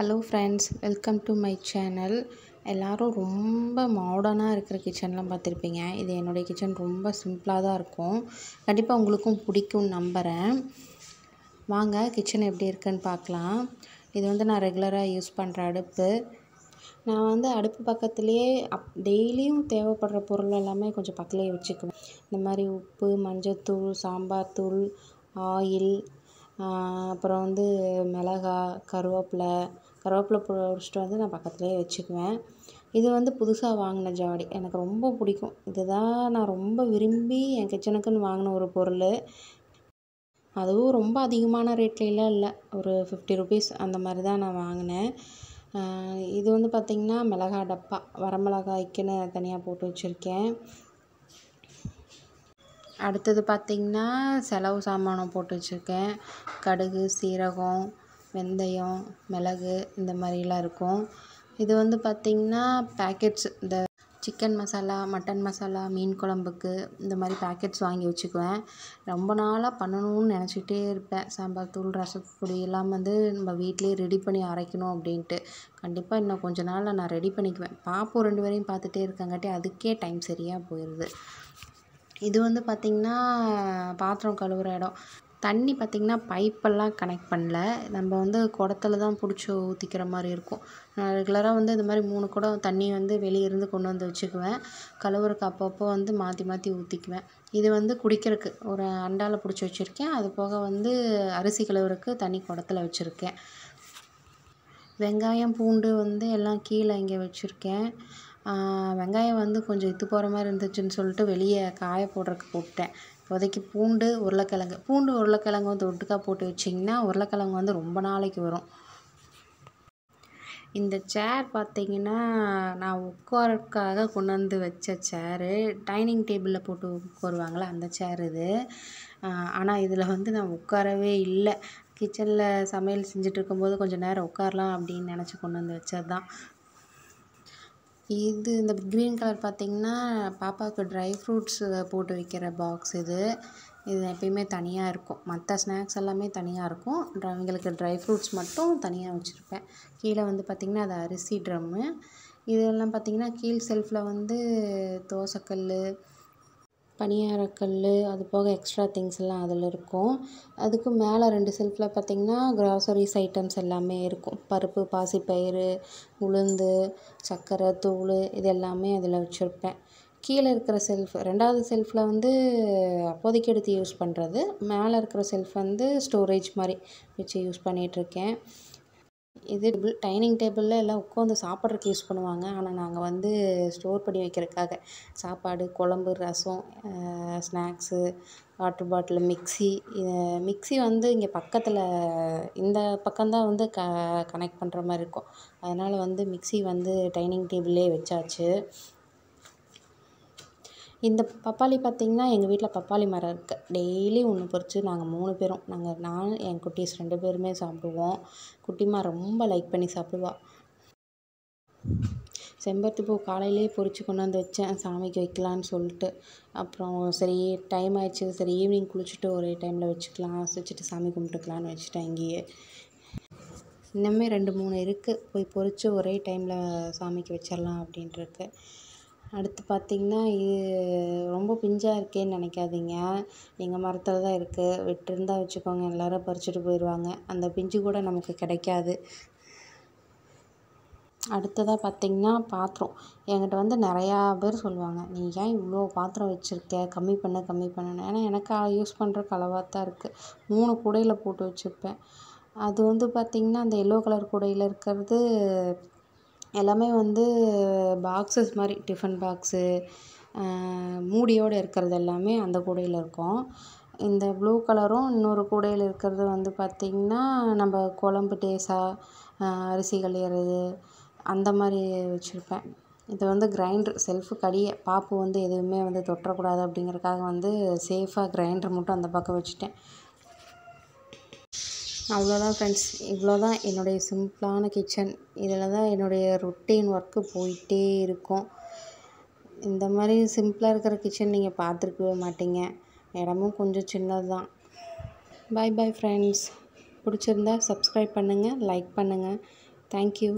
hello friends welcome to my channel எல்லோரும் ரொம்ப மாடர்னாக இருக்கிற கிச்சன்லாம் பார்த்துருப்பீங்க இது என்னுடைய கிச்சன் ரொம்ப சிம்பிளாக தான் இருக்கும் கண்டிப்பாக உங்களுக்கும் பிடிக்கும் நம்புகிறேன் வாங்க கிச்சன் எப்படி இருக்குன்னு பார்க்கலாம் இது வந்து நான் ரெகுலராக யூஸ் பண்ணுற அடுப்பு நான் வந்து அடுப்பு பக்கத்துலேயே அப் டெய்லியும் தேவைப்படுற பொருள் எல்லாமே கொஞ்சம் பக்கத்துலேயே வச்சுக்குவேன் இந்த மாதிரி உப்பு மஞ்சள் சாம்பார் தூள் ஆயில் அப்புறம் வந்து மிளகா கருவேப்பில கருவேப்பில பறிச்சிட்டு வந்து நான் பக்கத்துலேயே வச்சுக்குவேன் இது வந்து புதுசாக வாங்கின ஜாடி எனக்கு ரொம்ப பிடிக்கும் இது தான் நான் ரொம்ப விரும்பி என் கிச்சனுக்குன்னு வாங்கின ஒரு பொருள் அதுவும் ரொம்ப அதிகமான ரேட்லலாம் இல்லை ஒரு ஃபிஃப்டி ருபீஸ் அந்த மாதிரி தான் நான் வாங்கினேன் இது வந்து பார்த்திங்கன்னா மிளகா டப்பா வரமிளகாய்க்குன்னு தனியாக போட்டு வச்சுருக்கேன் அடுத்தது பார்த்திங்கன்னா செலவு சாமானம் போட்டு வச்சுருக்கேன் கடுகு சீரகம் வெந்தயம் மிளகு இந்த மாதிரிலாம் இருக்கும் இது வந்து பார்த்திங்கன்னா பேக்கெட்ஸ் இந்த சிக்கன் மசாலா மட்டன் மசாலா மீன் குழம்புக்கு இந்த மாதிரி பேக்கெட்ஸ் வாங்கி வச்சுக்குவேன் ரொம்ப நாளாக பண்ணணும்னு நினச்சிக்கிட்டே இருப்பேன் சாம்பார் தூள் ரசப்பொடி எல்லாம் வந்து நம்ம வீட்லேயே ரெடி பண்ணி அரைக்கணும் அப்படின்ட்டு கண்டிப்பாக இன்னும் கொஞ்ச நாளில் நான் ரெடி பண்ணிக்குவேன் பார்ப்போம் ரெண்டு பேரையும் பார்த்துட்டே இருக்கங்காட்டி அதுக்கே டைம் சரியாக போயிடுது இது வந்து பார்த்திங்கன்னா பாத்திரம் கழுவுகிற இடம் தண்ணி பார்த்திங்கன்னா பைப்பெல்லாம் கனெக்ட் பண்ணல நம்ம வந்து குடத்துல தான் பிடிச்சி ஊற்றிக்கிற மாதிரி இருக்கும் நான் ரெகுலராக வந்து இது மாதிரி மூணு குடம் தண்ணி வந்து வெளியே இருந்து கொண்டு வந்து வச்சுக்குவேன் கழுவுறக்கு அப்பப்போ வந்து மாற்றி மாற்றி ஊற்றிக்குவேன் இது வந்து குடிக்கிறதுக்கு ஒரு அண்டாவில் பிடிச்சி வச்சுருக்கேன் அது போக வந்து அரிசி கழுவுறக்கு தண்ணி குடத்துல வச்சுருக்கேன் வெங்காயம் பூண்டு வந்து எல்லாம் கீழே இங்கே வச்சுருக்கேன் வெங்காயம் வந்து கொஞ்சம் இத்து போகிற மாதிரி இருந்துச்சுன்னு சொல்லிட்டு வெளியே காய போடுறதுக்கு போட்டேன் இப்போதைக்கு பூண்டு உருளைக்கிழங்கு பூண்டு உருளைக்கிழங்கு வந்து ஒட்டுக்காக போட்டு வச்சிங்கன்னா உருளைக்கிழங்கு வந்து ரொம்ப நாளைக்கு வரும் இந்த சேர் பார்த்திங்கன்னா நான் உட்காரக்காக கொண்டு வந்து வச்ச சேரு டைனிங் டேபிளில் போட்டு உட்காருவாங்களே அந்த சேர் இது ஆனால் இதில் வந்து நான் உட்காரவே இல்லை கிச்சனில் சமையல் செஞ்சுட்டு இருக்கும்போது கொஞ்சம் நேரம் உட்காரலாம் அப்படின்னு நினச்சி கொண்டு வந்து வச்சது தான் இது இந்த க்ரீன் கலர் பார்த்தீங்கன்னா பாப்பாவுக்கு ட்ரை ஃப்ரூட்ஸு போட்டு வைக்கிற பாக்ஸ் இது இது எப்பயுமே தனியாக இருக்கும் மற்ற ஸ்நாக்ஸ் எல்லாமே தனியாக இருக்கும் இவங்களுக்கு ட்ரை ஃப்ரூட்ஸ் மட்டும் தனியாக வச்சுருப்பேன் கீழே வந்து பார்த்திங்கன்னா அது அரிசி ட்ரம்மு இதெல்லாம் பார்த்திங்கன்னா கீழ் செல்ஃபில் வந்து தோசைக்கல் பணியாரக்கல் அது போக எக்ஸ்ட்ரா திங்ஸ் எல்லாம் அதில் இருக்கும் அதுக்கு மேலே ரெண்டு செல்ஃபில் பார்த்திங்கன்னா க்ராசரிஸ் ஐட்டம்ஸ் எல்லாமே இருக்கும் பருப்பு பாசிப்பயிறு உளுந்து சர்க்கரை தூள் இது எல்லாமே அதில் வச்சுருப்பேன் கீழே இருக்கிற செல்ஃப் ரெண்டாவது செல்ஃபில் வந்து அப்போதைக்கு எடுத்து யூஸ் பண்ணுறது மேலே இருக்கிற செல்ஃப் வந்து ஸ்டோரேஜ் மாதிரி வச்சு யூஸ் பண்ணிகிட்ருக்கேன் இது டைனிங் டேபிளில் எல்லாம் உட்காந்து சாப்பிட்றக்கு யூஸ் பண்ணுவாங்க ஆனால் நாங்கள் வந்து ஸ்டோர் பண்ணி வைக்கிறதுக்காக சாப்பாடு குழம்பு ரசம் snacks water bottle mixie mixie வந்து இங்கே பக்கத்தில் இந்த பக்கம்தான் வந்து க கனெக்ட் பண்ணுற மாதிரி இருக்கும் அதனால் வந்து மிக்ஸி வந்து டைனிங் டேபிள்லேயே வச்சாச்சு இந்த பப்பாளி பார்த்திங்கன்னா எங்கள் வீட்டில் பப்பாளி மரம் இருக்குது டெய்லி ஒன்று பறித்து நாங்கள் மூணு பேரும் நாங்கள் நான் என் குட்டீஸ் ரெண்டு பேருமே சாப்பிடுவோம் குட்டிமா ரொம்ப லைக் பண்ணி சாப்பிடுவா செம்பருத்தி பூ காலையிலேயே பொறிச்சு கொண்டாந்து வச்சேன் சாமிக்கு வைக்கலான்னு சொல்லிட்டு அப்புறம் சரி டைம் ஆயிடுச்சு சரி ஈவினிங் குளிச்சுட்டு ஒரே டைமில் வச்சுக்கலாம் வச்சுட்டு சாமி கும்பிட்டுக்கலான்னு வச்சுட்டேன் இங்கேயே இன்னுமே ரெண்டு மூணு இருக்குது போய் பொறிச்சு ஒரே டைமில் சாமிக்கு வச்சிடலாம் அப்படின்ட்டுருக்கு அடுத்து பார்த்திங்கன்னா இது ரொம்ப பிஞ்சாக இருக்கேன்னு நினைக்காதீங்க எங்கள் மரத்தில் தான் இருக்குது வெட்டிருந்தா வச்சுக்கோங்க எல்லோரும் பறிச்சுட்டு போயிடுவாங்க அந்த பிஞ்சு கூட நமக்கு கிடைக்காது அடுத்ததாக பார்த்திங்கன்னா பாத்திரம் என்கிட்ட வந்து நிறையா பேர் சொல்லுவாங்க நீ ஏன் இவ்வளோ பாத்திரம் வச்சுருக்க கம்மி பண்ண கம்மி பண்ணணும் ஏன்னா எனக்கு யூஸ் பண்ணுறக்கு அளவாக தான் இருக்குது மூணு கூடையில் போட்டு வச்சுருப்பேன் அது வந்து பார்த்திங்கன்னா அந்த எல்லோ கலர் கூடையில் இருக்கிறது எல்லாமே வந்து பாக்ஸஸ் மாதிரி டிஃபன் பாக்ஸு மூடியோடு இருக்கிறது எல்லாமே அந்த கூடையில் இருக்கும் இந்த ப்ளூ கலரும் இன்னொரு கூடையில் இருக்கிறது வந்து பார்த்திங்கன்னா நம்ம குழம்பு டேஸா அரிசி களையிறது அந்த மாதிரி வச்சுருப்பேன் இது வந்து கிரைண்ட்ரு செல்ஃபு கடியை பாப்பு வந்து எதுவுமே வந்து தொட்டக்கூடாது அப்படிங்கிறக்காக வந்து சேஃபாக கிரைண்ட்ரு மட்டும் அந்த பக்கம் வச்சுட்டேன் அவ்வளோதான் ஃப்ரெண்ட்ஸ் இவ்வளோ தான் என்னுடைய சிம்பிளான கிச்சன் இதில் தான் என்னுடைய ரொட்டீன் ஒர்க்கு போயிட்டே இருக்கும் இந்த மாதிரி சிம்பிளாக இருக்கிற கிச்சன் நீங்கள் பார்த்துருக்கவே மாட்டீங்க இடமும் கொஞ்சம் சின்னது தான் பாய் பாய் ஃப்ரெண்ட்ஸ் பிடிச்சிருந்தா சப்ஸ்கிரைப் பண்ணுங்கள் லைக் பண்ணுங்கள் தேங்க்யூ